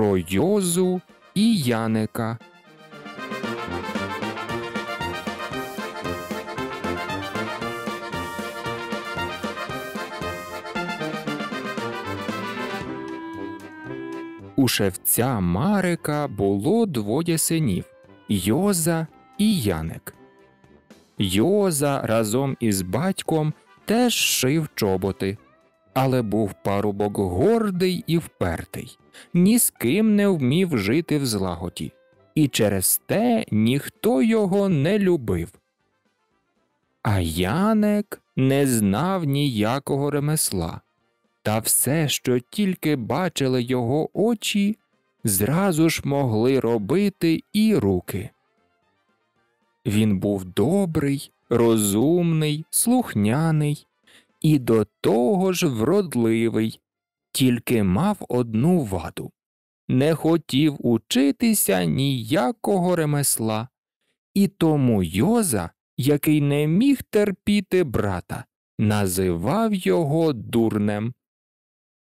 про Йозу і Яника. У шевця Марика було двоє синів Йоза і Яник. Йоза разом із батьком теж шив чоботи, але був парубок гордий і впертий ні з ким не вмів жити в злагоді, і через те ніхто його не любив. А Яник не знав ніякого ремесла, та все, що тільки бачили його очі, зразу ж могли робити і руки. Він був добрий, розумний, слухняний і до того ж вродливий, тільки мав одну ваду не хотів учитися ніякого ремесла, і тому Йоза, який не міг терпіти брата, називав його дурнем.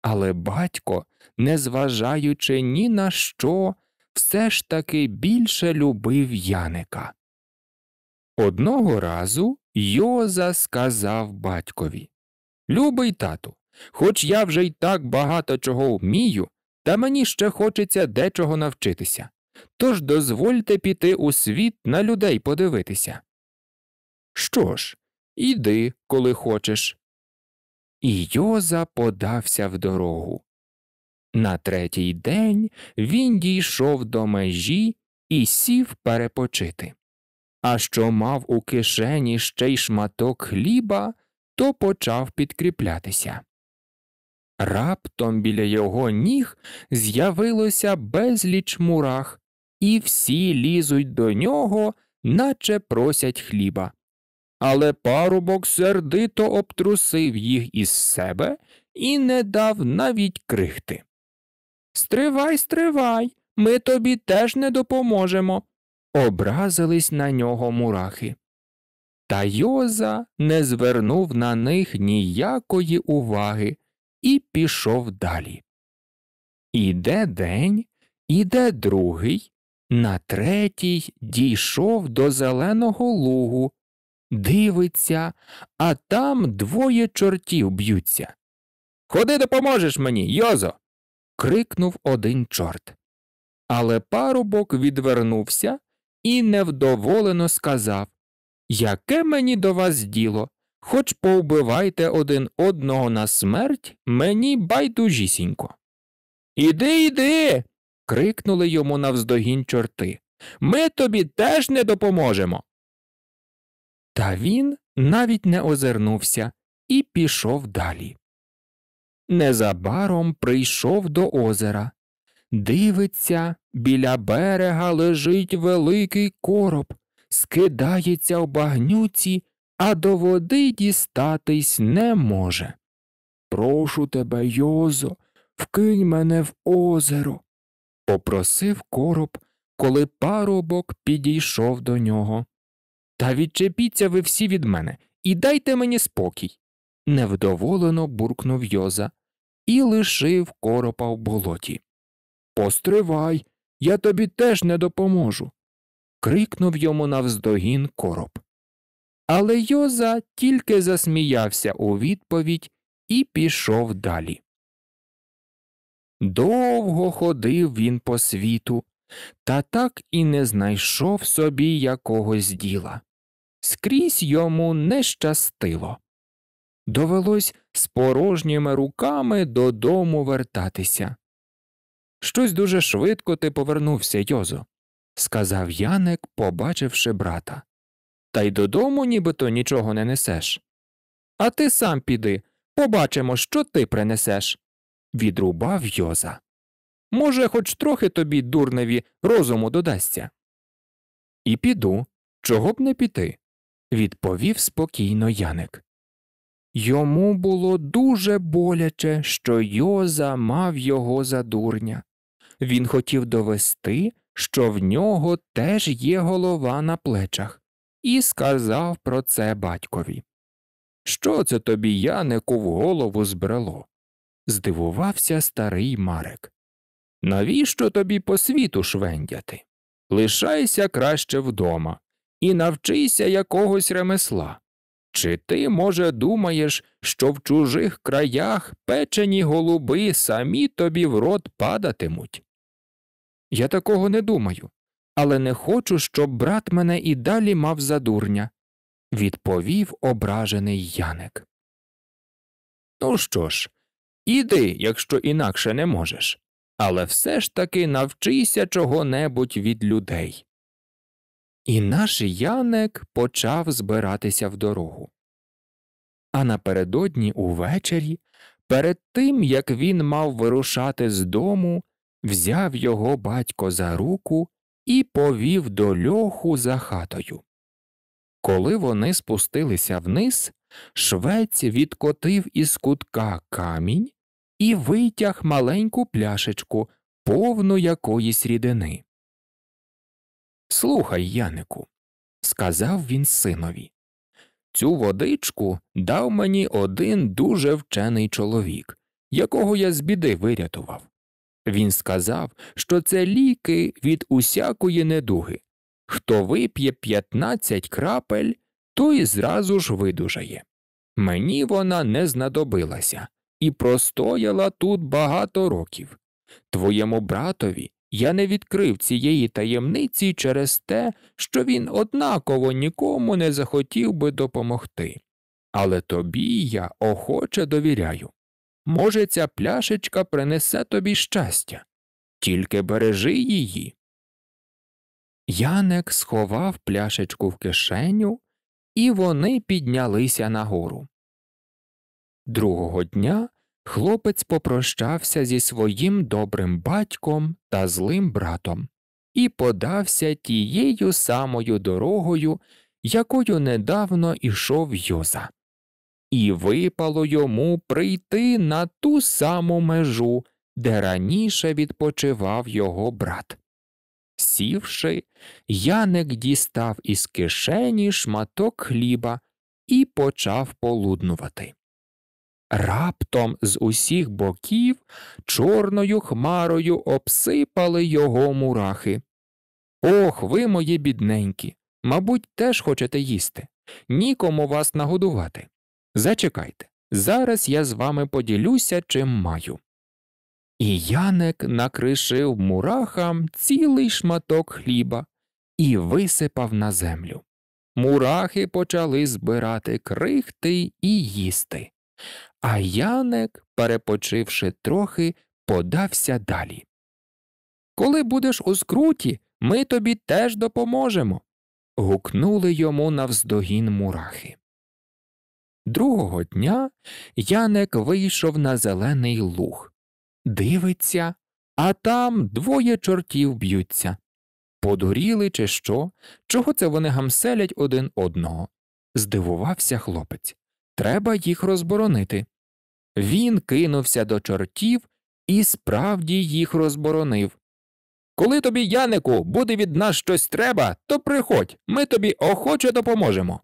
Але батько, незважаючи ні на що, все ж таки більше любив Яника. Одного разу Йоза сказав батькові Любий тату, Хоч я вже й так багато чого вмію, та мені ще хочеться дечого навчитися. Тож дозвольте піти у світ на людей подивитися. Що ж, іди, коли хочеш. І Йоза подався в дорогу. На третій день він дійшов до межі і сів перепочити. А що мав у кишені ще й шматок хліба, то почав підкріплятися. Раптом біля його ніг з'явилося безліч мурах, і всі лізуть до нього, наче просять хліба. Але парубок сердито обтрусив їх із себе і не дав навіть крихти. Стривай, стривай, ми тобі теж не допоможемо. Образились на нього мурахи. Та Йоза не звернув на них ніякої уваги і пішов далі. Іде день, іде другий, на третій дійшов до зеленого лугу, дивиться, а там двоє чортів б'ються. Ходи допоможеш мені, Йозо. крикнув один чорт. Але парубок відвернувся і невдоволено сказав Яке мені до вас діло? хоч повбивайте один одного на смерть, мені байдужісінько. Іди, іди. крикнули йому навздогін чорти. Ми тобі теж не допоможемо. Та він навіть не озирнувся і пішов далі. Незабаром прийшов до озера. Дивиться, біля берега лежить великий короб, скидається в багнюці а до води дістатись не може. Прошу тебе, Йозо, вкинь мене в озеро, попросив короб, коли парубок підійшов до нього. Та відчепіться ви всі від мене і дайте мені спокій. невдоволено буркнув Йоза і лишив коропа в болоті. Постривай, я тобі теж не допоможу. крикнув йому навздогін короб. Але Йоза тільки засміявся у відповідь і пішов далі. Довго ходив він по світу, та так і не знайшов собі якогось діла. Скрізь йому не щастило. Довелось з порожніми руками додому вертатися. Щось дуже швидко ти повернувся, Йозо, сказав Яник, побачивши брата та й додому нібито нічого не несеш. А ти сам піди, побачимо, що ти принесеш. Відрубав Йоза. Може, хоч трохи тобі, дурневі, розуму додасться. І піду, чого б не піти, відповів спокійно Яник. Йому було дуже боляче, що Йоза мав його за дурня. Він хотів довести, що в нього теж є голова на плечах і сказав про це батькові. Що це тобі, Янику, в голову збрело? здивувався старий Марек. Навіщо тобі по світу швендяти? Лишайся краще вдома і навчися якогось ремесла. Чи ти, може, думаєш, що в чужих краях печені голуби самі тобі в рот падатимуть? Я такого не думаю але не хочу, щоб брат мене і далі мав за дурня, відповів ображений Яник. Ну що ж, іди, якщо інакше не можеш, але все ж таки навчися чого небудь від людей. І наш Яник почав збиратися в дорогу. А напередодні увечері, перед тим як він мав вирушати з дому, взяв його батько за руку і повів до льоху за хатою. Коли вони спустилися вниз, швець відкотив із кутка камінь і витяг маленьку пляшечку, повну якоїсь рідини. Слухай, Янику, сказав він синові. Цю водичку дав мені один дуже вчений чоловік, якого я з біди вирятував. Він сказав, що це ліки від усякої недуги. Хто вип'є 15 крапель, той зразу ж видужає. Мені вона не знадобилася і простояла тут багато років. Твоєму братові я не відкрив цієї таємниці через те, що він однаково нікому не захотів би допомогти. Але тобі я охоче довіряю. Може, ця пляшечка принесе тобі щастя, тільки бережи її. Яник сховав пляшечку в кишеню, і вони піднялися нагору. Другого дня хлопець попрощався зі своїм добрим батьком та злим братом і подався тією самою дорогою, якою недавно ішов Йоза і випало йому прийти на ту саму межу, де раніше відпочивав його брат. Сівши, Яник дістав із кишені шматок хліба і почав полуднувати. Раптом з усіх боків чорною хмарою обсипали його мурахи. Ох, ви, мої бідненькі, мабуть, теж хочете їсти, нікому вас нагодувати. Зачекайте, зараз я з вами поділюся, чим маю. І Янек накришив мурахам цілий шматок хліба і висипав на землю. Мурахи почали збирати крихти і їсти. А Янек, перепочивши трохи, подався далі. Коли будеш у скруті, ми тобі теж допоможемо. гукнули йому навздогін мурахи. Другого дня Яник вийшов на зелений луг. Дивиться, а там двоє чортів б'ються. Подуріли, чи що, чого це вони гамселять один одного? Здивувався хлопець. Треба їх розборонити. Він кинувся до чортів і справді їх розборонив. Коли тобі, Янику, буде від нас щось треба, то приходь, ми тобі охоче допоможемо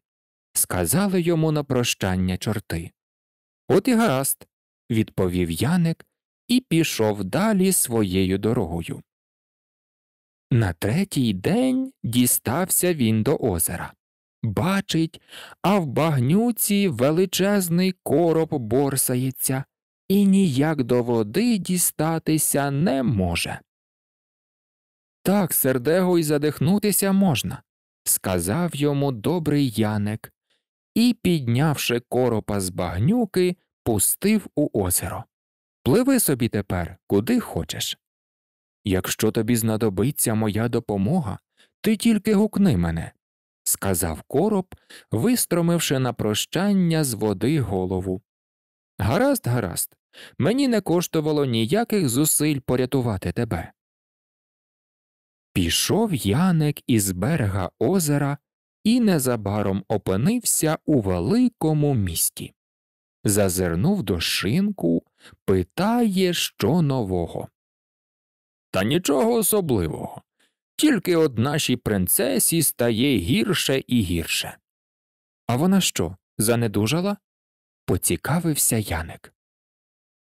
сказали йому на прощання чорти. От і гаразд, відповів Яник і пішов далі своєю дорогою. На третій день дістався він до озера. Бачить, а в багнюці величезний короб борсається і ніяк до води дістатися не може. Так, сердего, й задихнутися можна, сказав йому добрий Яник і, піднявши коропа з багнюки, пустив у озеро. Пливи собі тепер, куди хочеш. Якщо тобі знадобиться моя допомога, ти тільки гукни мене, сказав короб, вистромивши на прощання з води голову. Гаразд, гаразд, мені не коштувало ніяких зусиль порятувати тебе. Пішов Яник із берега озера і незабаром опинився у великому місті. Зазирнув до шинку, питає, що нового. Та нічого особливого. Тільки од нашій принцесі стає гірше і гірше. А вона що, занедужала? поцікавився Яник.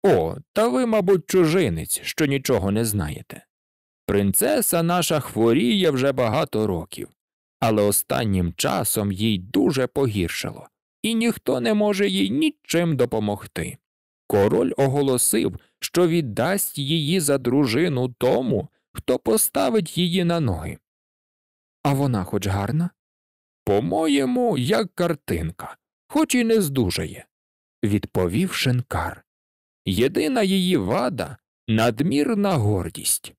О, та ви, мабуть, чужинець, що нічого не знаєте. Принцеса наша хворіє вже багато років але останнім часом їй дуже погіршало, і ніхто не може їй нічим допомогти. Король оголосив, що віддасть її за дружину тому, хто поставить її на ноги. А вона хоч гарна? По моєму, як картинка, хоч і не здужає, відповів шинкар. Єдина її вада надмірна гордість.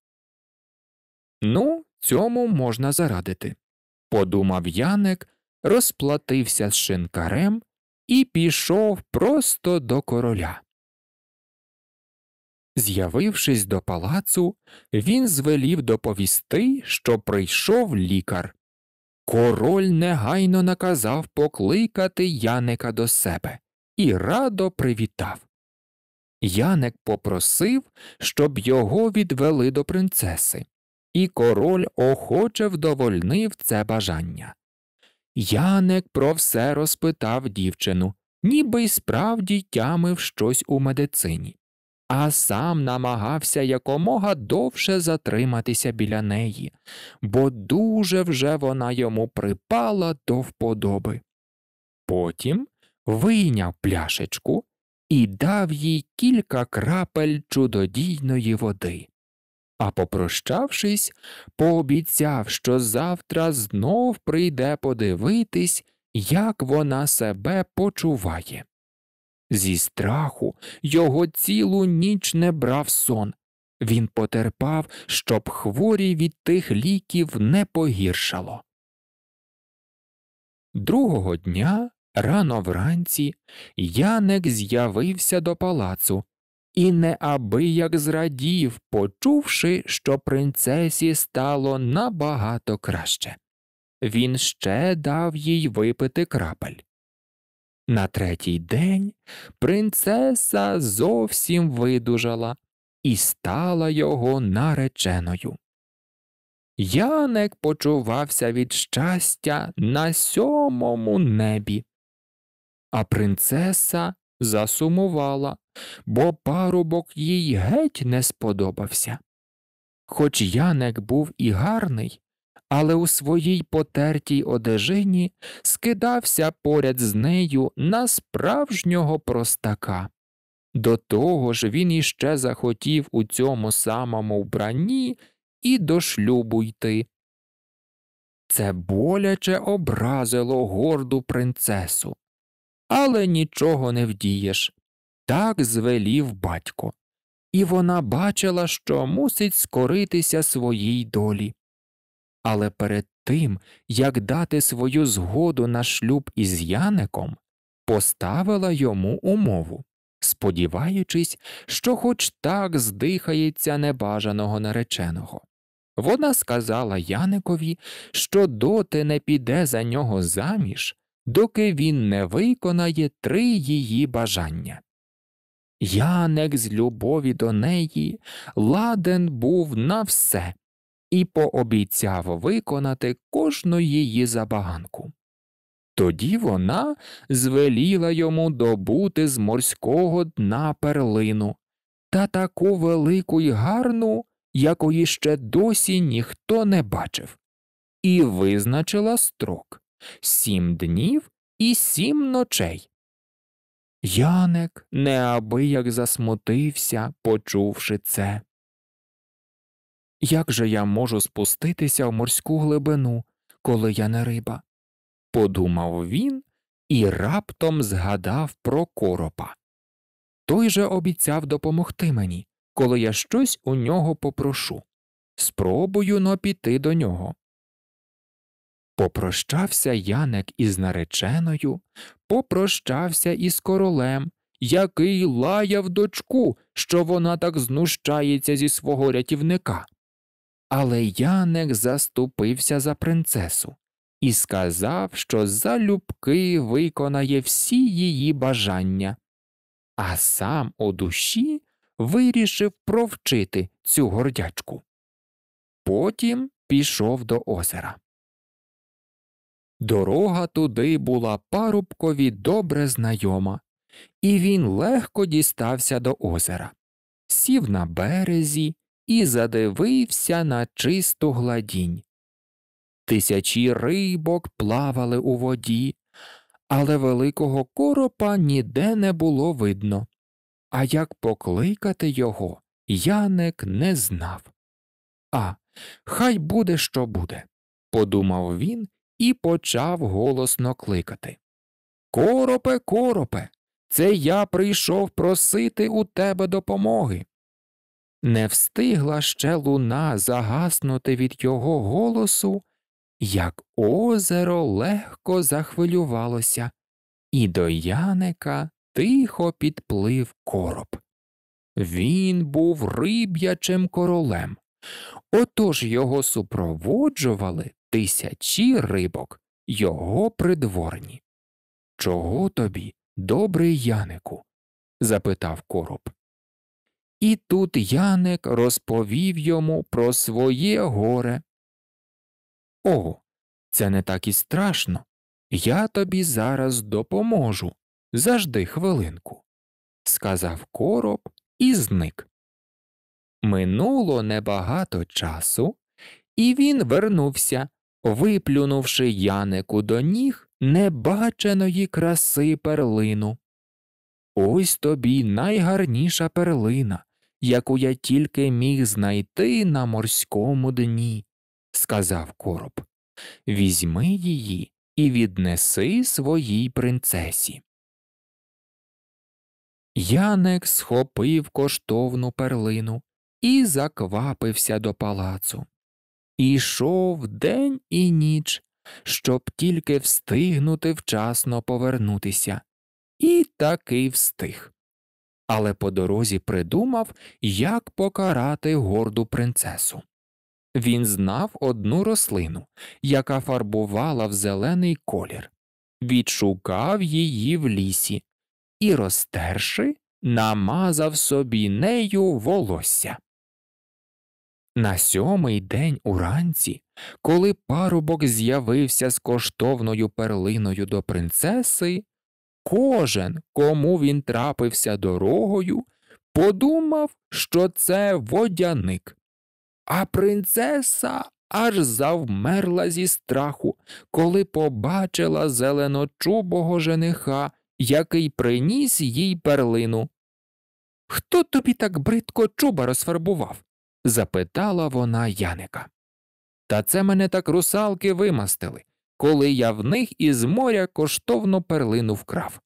Ну, цьому можна зарадити подумав Яник, розплатився з шинкарем і пішов просто до короля. З'явившись до палацу, він звелів доповісти, що прийшов лікар. Король негайно наказав покликати Яника до себе і радо привітав. Яник попросив, щоб його відвели до принцеси і король охоче вдовольнив це бажання. Яник про все розпитав дівчину, ніби й справді тямив щось у медицині, а сам намагався якомога довше затриматися біля неї, бо дуже вже вона йому припала до вподоби. Потім вийняв пляшечку і дав їй кілька крапель чудодійної води а попрощавшись, пообіцяв, що завтра знов прийде подивитись, як вона себе почуває. Зі страху його цілу ніч не брав сон. Він потерпав, щоб хворі від тих ліків не погіршало. Другого дня, рано вранці, Яник з'явився до палацу, і неабияк зрадів, почувши, що принцесі стало набагато краще. Він ще дав їй випити крапель. На третій день принцеса зовсім видужала і стала його нареченою. Яник почувався від щастя на сьомому небі, а принцеса засумувала, бо парубок їй геть не сподобався. Хоч Яник був і гарний, але у своїй потертій одежині скидався поряд з нею на справжнього простака. До того ж він іще захотів у цьому самому вбранні і до шлюбу йти. Це боляче образило горду принцесу, але нічого не вдієш. Так звелів батько, і вона бачила, що мусить скоритися своїй долі. Але перед тим, як дати свою згоду на шлюб із Яником, поставила йому умову, сподіваючись, що хоч так здихається небажаного нареченого. Вона сказала Яникові, що доти не піде за нього заміж, доки він не виконає три її бажання. Яник з любові до неї ладен був на все і пообіцяв виконати кожну її забаганку. Тоді вона звеліла йому добути з морського дна перлину та таку велику й гарну, якої ще досі ніхто не бачив, і визначила строк сім днів і сім ночей. Янек неабияк засмутився, почувши це. Як же я можу спуститися в морську глибину, коли я не риба? подумав він і раптом згадав про коропа. Той же обіцяв допомогти мені, коли я щось у нього попрошу. Спробую но піти до нього. Попрощався Янек із нареченою, попрощався із королем, який лаяв дочку, що вона так знущається зі свого рятівника. Але Яник заступився за принцесу і сказав, що залюбки виконає всі її бажання, а сам у душі вирішив провчити цю гордячку. Потім пішов до озера. Дорога туди була парубкові добре знайома, і він легко дістався до озера, сів на березі і задивився на чисту гладінь. Тисячі рибок плавали у воді, але великого коропа ніде не було видно. А як покликати його, Яник не знав. А, хай буде, що буде, подумав він і почав голосно кликати. Коропе, коропе, це я прийшов просити у тебе допомоги. Не встигла ще луна загаснути від його голосу, як озеро легко захвилювалося, і до Яника тихо підплив короб. Він був риб'ячим королем. Отож його супроводжували тисячі рибок його придворні. Чого тобі, добрий Янику? запитав короб. І тут Яник розповів йому про своє горе. О, це не так і страшно. Я тобі зараз допоможу. Зажди хвилинку, сказав короб і зник. Минуло небагато часу, і він вернувся виплюнувши Янику до ніг небаченої краси перлину. Ось тобі найгарніша перлина, яку я тільки міг знайти на морському дні, сказав короб. Візьми її і віднеси своїй принцесі. Яник схопив коштовну перлину і заквапився до палацу. Ішов день і ніч, щоб тільки встигнути вчасно повернутися. І таки встиг. Але по дорозі придумав, як покарати горду принцесу. Він знав одну рослину, яка фарбувала в зелений колір, відшукав її в лісі і, розтерши, намазав собі нею волосся. На сьомий день уранці, коли парубок з'явився з коштовною перлиною до принцеси, кожен, кому він трапився дорогою, подумав, що це водяник. А принцеса аж завмерла зі страху, коли побачила зеленочубого жениха, який приніс їй перлину. Хто тобі так бридко чуба розфарбував? запитала вона Яника. Та це мене так русалки вимастили, коли я в них із моря коштовно перлину вкрав.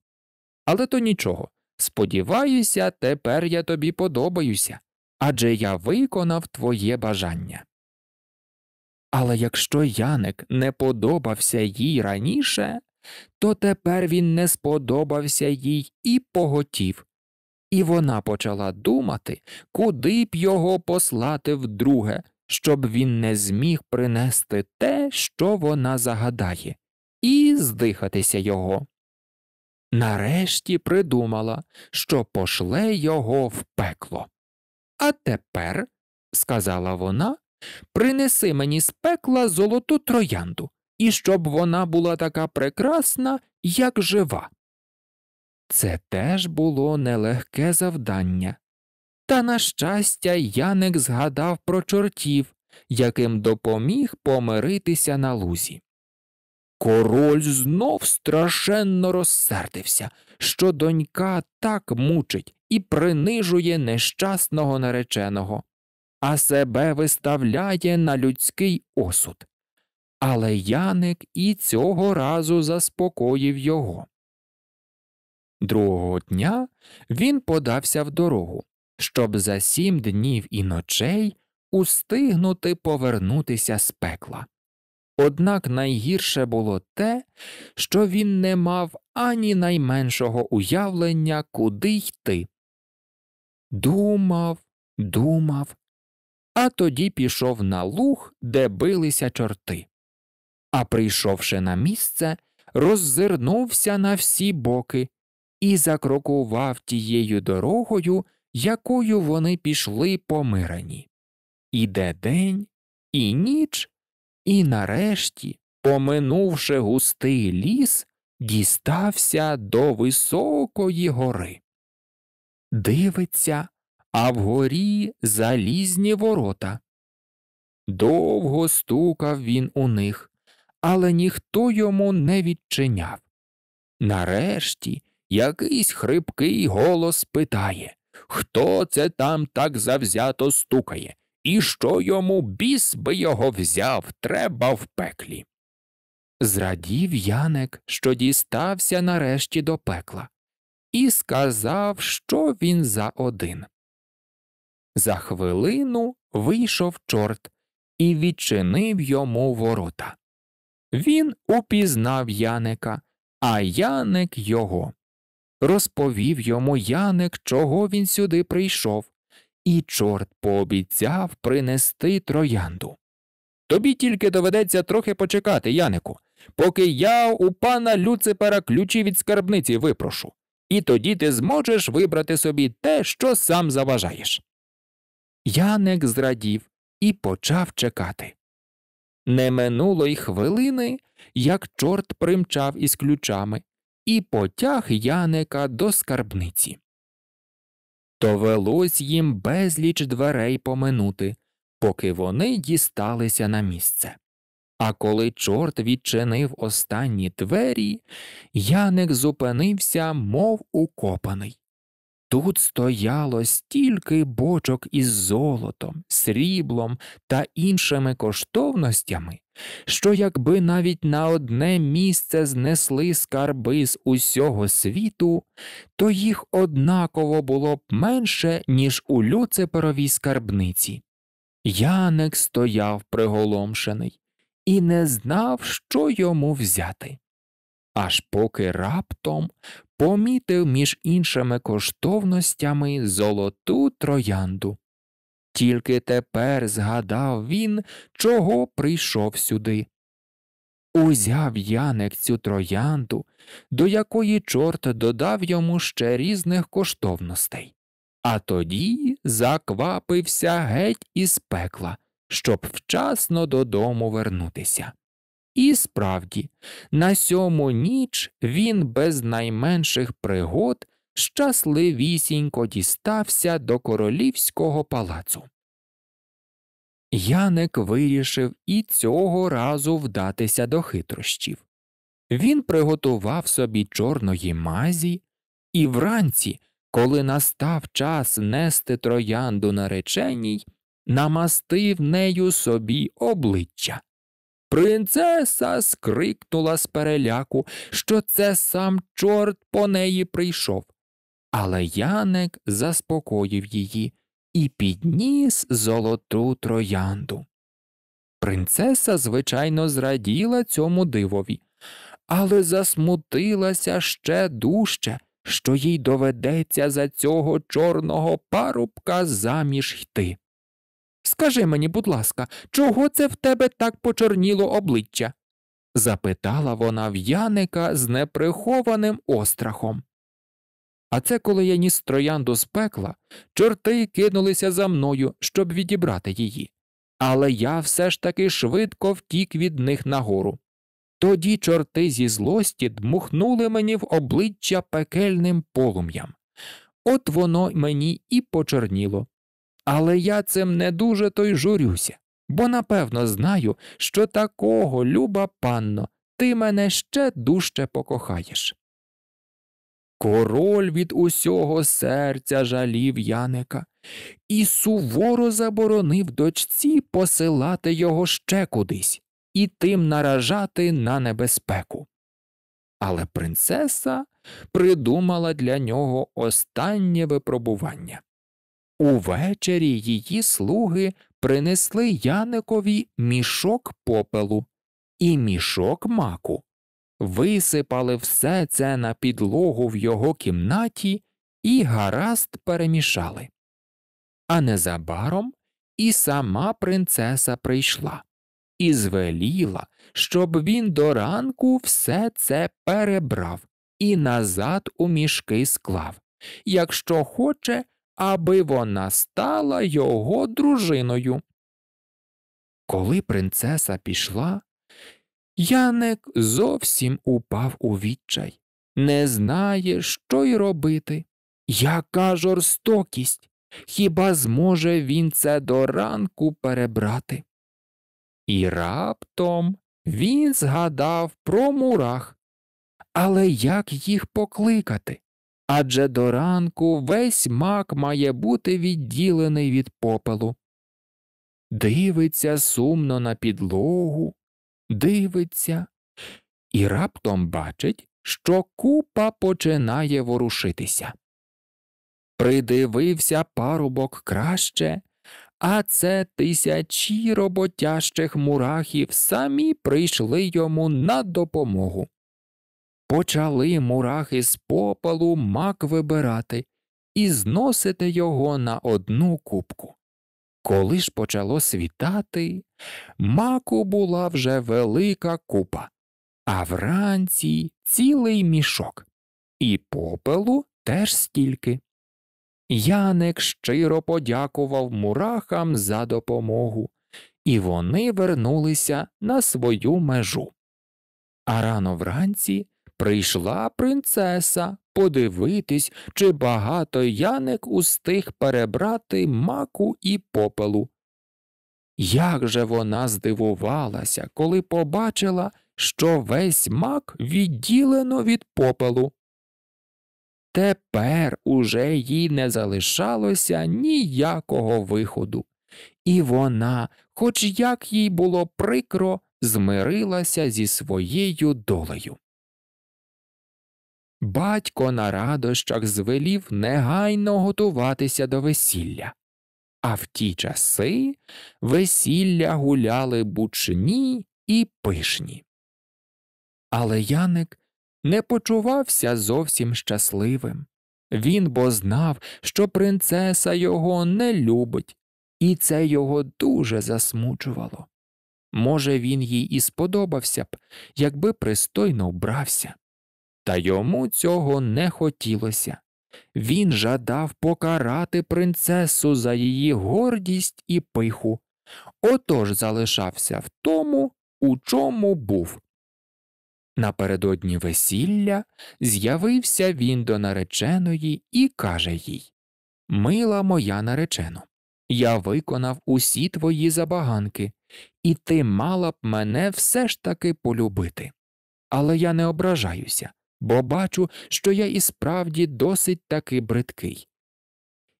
Але то нічого. Сподіваюся, тепер я тобі подобаюся адже я виконав твоє бажання. Але якщо Яник не подобався їй раніше, то тепер він не сподобався їй і поготів, і вона почала думати, куди б його послати вдруге, щоб він не зміг принести те, що вона загадає, і здихатися його. Нарешті придумала, що пошле його в пекло. А тепер, сказала вона, принеси мені з пекла золоту троянду, і щоб вона була така прекрасна, як жива. Це теж було нелегке завдання. Та, на щастя, Яник згадав про чортів, яким допоміг помиритися на лузі. Король знов страшенно розсердився, що донька так мучить і принижує нещасного нареченого, а себе виставляє на людський осуд. Але Яник і цього разу заспокоїв його. Другого дня він подався в дорогу, щоб за сім днів і ночей устигнути повернутися з пекла. Однак найгірше було те, що він не мав ані найменшого уявлення, куди йти. Думав, думав, а тоді пішов на луг, де билися чорти. А прийшовши на місце, роззирнувся на всі боки і закрокував тією дорогою, якою вони пішли помирані. Іде день, і ніч, і нарешті, поминувши густий ліс, дістався до високої гори. Дивиться, а вгорі залізні ворота. Довго стукав він у них, але ніхто йому не відчиняв. Нарешті Якийсь хрипкий голос питає Хто це там так завзято стукає? І що йому біс би його взяв, треба в пеклі. Зрадів Янек що дістався нарешті до пекла, і сказав, що він за один. За хвилину вийшов чорт і відчинив йому ворота. Він упізнав Янека, а Янек його розповів йому Яник, чого він сюди прийшов, і чорт пообіцяв принести троянду. Тобі тільки доведеться трохи почекати, Янику, поки я у пана Люципера ключі від скарбниці випрошу, і тоді ти зможеш вибрати собі те, що сам заважаєш. Яник зрадів і почав чекати. Не минуло й хвилини, як чорт примчав із ключами, і потяг Яника до скарбниці. То велось їм безліч дверей поминути, поки вони дісталися на місце. А коли чорт відчинив останні двері, Яник зупинився, мов укопаний. Тут стояло стільки бочок із золотом, сріблом та іншими коштовностями, що якби навіть на одне місце знесли скарби з усього світу, то їх однаково було б менше, ніж у Люциперовій скарбниці. Яник стояв приголомшений і не знав, що йому взяти. Аж поки раптом помітив між іншими коштовностями золоту троянду. Тільки тепер згадав він, чого прийшов сюди. Узяв Яник цю троянду, до якої чорт додав йому ще різних коштовностей, а тоді заквапився геть із пекла, щоб вчасно додому вернутися. І справді, на сьому ніч він без найменших пригод щасливісінько дістався до королівського палацу. Яник вирішив і цього разу вдатися до хитрощів. Він приготував собі чорної мазі, і вранці, коли настав час нести троянду нареченій, намастив нею собі обличчя. Принцеса скрикнула з переляку, що це сам чорт по неї прийшов. Але Яник заспокоїв її і підніс золоту троянду. Принцеса, звичайно, зраділа цьому дивові, але засмутилася ще дужче, що їй доведеться за цього чорного парубка заміж йти. Скажи мені, будь ласка, чого це в тебе так почорніло обличчя? запитала вона в Яника з неприхованим острахом. А це коли я ніс троянду з пекла, чорти кинулися за мною, щоб відібрати її. Але я все ж таки швидко втік від них нагору. Тоді чорти зі злості дмухнули мені в обличчя пекельним полум'ям. От воно мені і почорніло. Але я цим не дуже той журюся, бо напевно знаю, що такого, люба панно, ти мене ще дужче покохаєш. Король від усього серця жалів Яника і суворо заборонив дочці посилати його ще кудись і тим наражати на небезпеку. Але принцеса придумала для нього останнє випробування. Увечері її слуги принесли Яникові мішок попелу і мішок маку висипали все це на підлогу в його кімнаті і гаразд перемішали. А незабаром і сама принцеса прийшла і звеліла, щоб він до ранку все це перебрав і назад у мішки склав, якщо хоче, аби вона стала його дружиною. Коли принцеса пішла, Яник зовсім упав у відчай, не знає, що й робити. Яка жорстокість! Хіба зможе він це до ранку перебрати? І раптом він згадав про мурах. Але як їх покликати? Адже до ранку весь мак має бути відділений від попелу. Дивиться сумно на підлогу, дивиться і раптом бачить, що купа починає ворушитися. Придивився парубок краще, а це тисячі роботящих мурахів самі прийшли йому на допомогу. Почали мурахи з попелу мак вибирати і зносити його на одну кубку. Коли ж почало світати, маку була вже велика купа, а вранці цілий мішок, і попелу теж стільки. Яник щиро подякував мурахам за допомогу, і вони вернулися на свою межу. А рано вранці прийшла принцеса подивитись, чи багато яник устиг перебрати маку і попелу. Як же вона здивувалася, коли побачила, що весь мак відділено від попелу. Тепер уже їй не залишалося ніякого виходу, і вона, хоч як їй було прикро, змирилася зі своєю долею. Батько на радощах звелів негайно готуватися до весілля. А в ті часи весілля гуляли бучні і пишні. Але Яник не почувався зовсім щасливим. Він бо знав, що принцеса його не любить, і це його дуже засмучувало. Може, він їй і сподобався б, якби пристойно вбрався. Та йому цього не хотілося. Він жадав покарати принцесу за її гордість і пиху, отож залишався в тому, у чому був. Напередодні весілля з'явився він до нареченої і каже їй Мила моя наречено, я виконав усі твої забаганки, і ти мала б мене все ж таки полюбити. Але я не ображаюся бо бачу, що я і справді досить таки бридкий.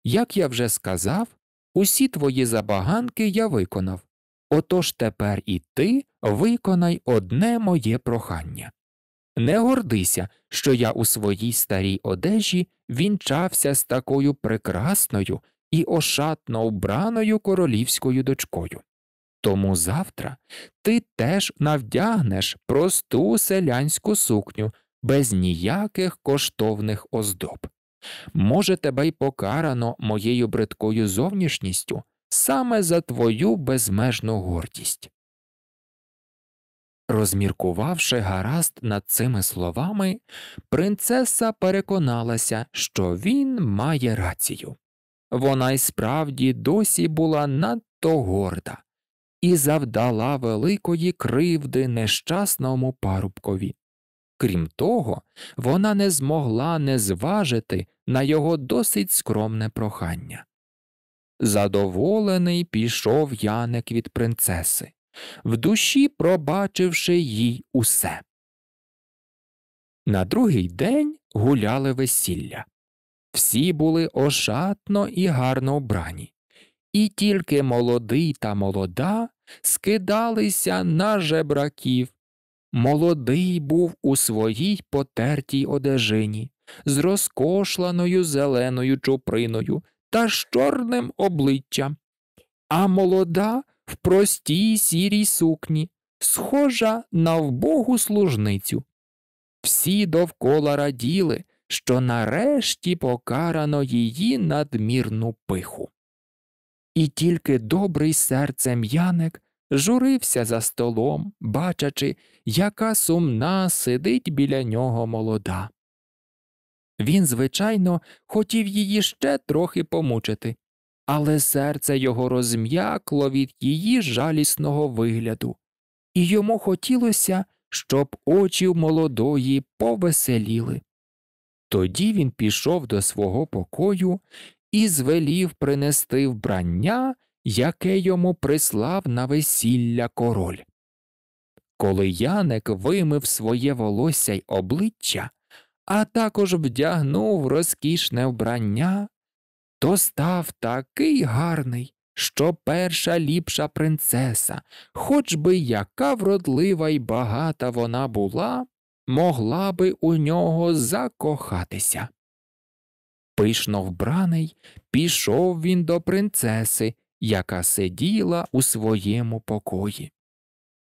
Як я вже сказав, усі твої забаганки я виконав. Отож тепер і ти виконай одне моє прохання. Не гордися, що я у своїй старій одежі вінчався з такою прекрасною і ошатно вбраною королівською дочкою. Тому завтра ти теж навдягнеш просту селянську сукню, без ніяких коштовних оздоб. Може, тебе й покарано моєю бридкою зовнішністю саме за твою безмежну гордість. Розміркувавши гаразд над цими словами, принцеса переконалася, що він має рацію. Вона й справді досі була надто горда і завдала великої кривди нещасному парубкові. Крім того, вона не змогла не зважити на його досить скромне прохання. Задоволений пішов Яник від принцеси, в душі пробачивши їй усе. На другий день гуляли весілля. Всі були ошатно і гарно вбрані, і тільки молодий та молода скидалися на жебраків Молодий був у своїй потертій одежині, з розкошланою зеленою чуприною та з чорним обличчям, а молода в простій сірій сукні, схожа на вбогу служницю. Всі довкола раділи, що нарешті покарано її надмірну пиху. І тільки добрий серцем Яник журився за столом, бачачи, яка сумна сидить біля нього молода. Він, звичайно, хотів її ще трохи помучити, але серце його розм'якло від її жалісного вигляду, і йому хотілося, щоб очі в молодої повеселіли. Тоді він пішов до свого покою і звелів принести вбрання яке йому прислав на весілля король. Коли Яник вимив своє волосся й обличчя, а також вдягнув розкішне вбрання, то став такий гарний, що перша ліпша принцеса, хоч би яка вродлива й багата вона була, могла би у нього закохатися. Пишно вбраний, пішов він до принцеси яка сиділа у своєму покої.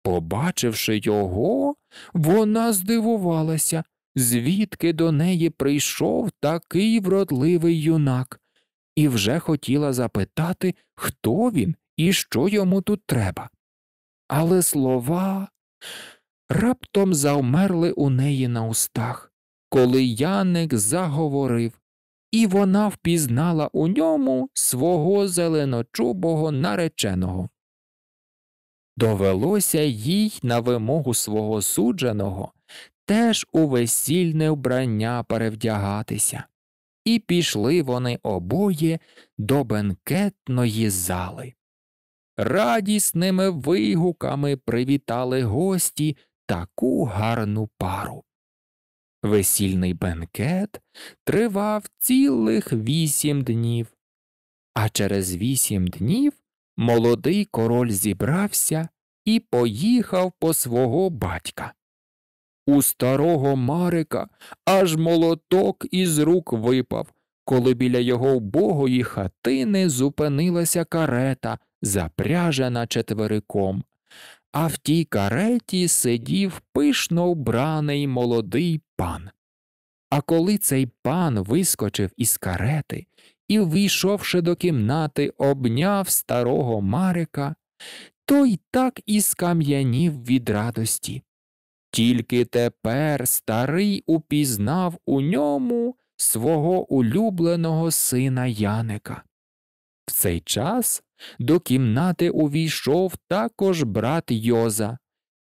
Побачивши його, вона здивувалася, звідки до неї прийшов такий вродливий юнак, і вже хотіла запитати, хто він і що йому тут треба. Але слова раптом завмерли у неї на устах, коли Яник заговорив, і вона впізнала у ньому свого зеленочубого нареченого. Довелося їй на вимогу свого судженого теж у весільне вбрання перевдягатися, і пішли вони обоє до бенкетної зали. Радісними вигуками привітали гості таку гарну пару. Весільний бенкет тривав цілих вісім днів, а через вісім днів молодий король зібрався і поїхав по свого батька. У старого Марика аж молоток із рук випав, коли біля його убогої хатини зупинилася карета, запряжена четвериком а в тій кареті сидів пишно вбраний молодий пан. А коли цей пан вискочив із карети і, війшовши до кімнати, обняв старого Марика, той так і скам'янів від радості. Тільки тепер старий упізнав у ньому свого улюбленого сина Яника. В цей час до кімнати увійшов також брат Йоза,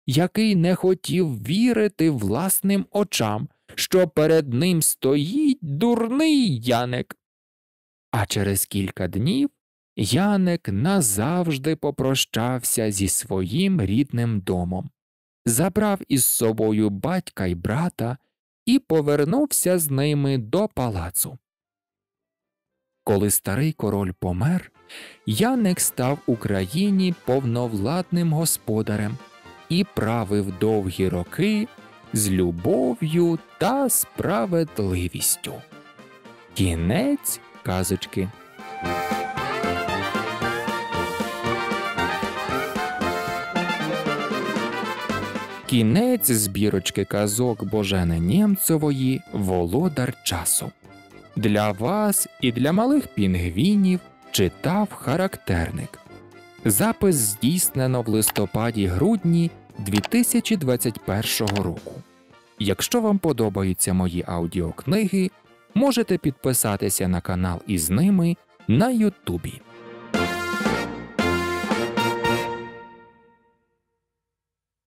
який не хотів вірити власним очам, що перед ним стоїть дурний Яник. А через кілька днів Яник назавжди попрощався зі своїм рідним домом, забрав із собою батька й брата і повернувся з ними до палацу. Коли старий король помер, Яник став Україні повновладним господарем і правив довгі роки з любов'ю та справедливістю. Кінець казочки. Кінець збірочки казок Божени Нємцевої Володар часу. Для вас і для малих пінгвінів читав характерник. Запис здійснено в листопаді-грудні 2021 року. Якщо вам подобаються мої аудіокниги, можете підписатися на канал із ними на Ютубі.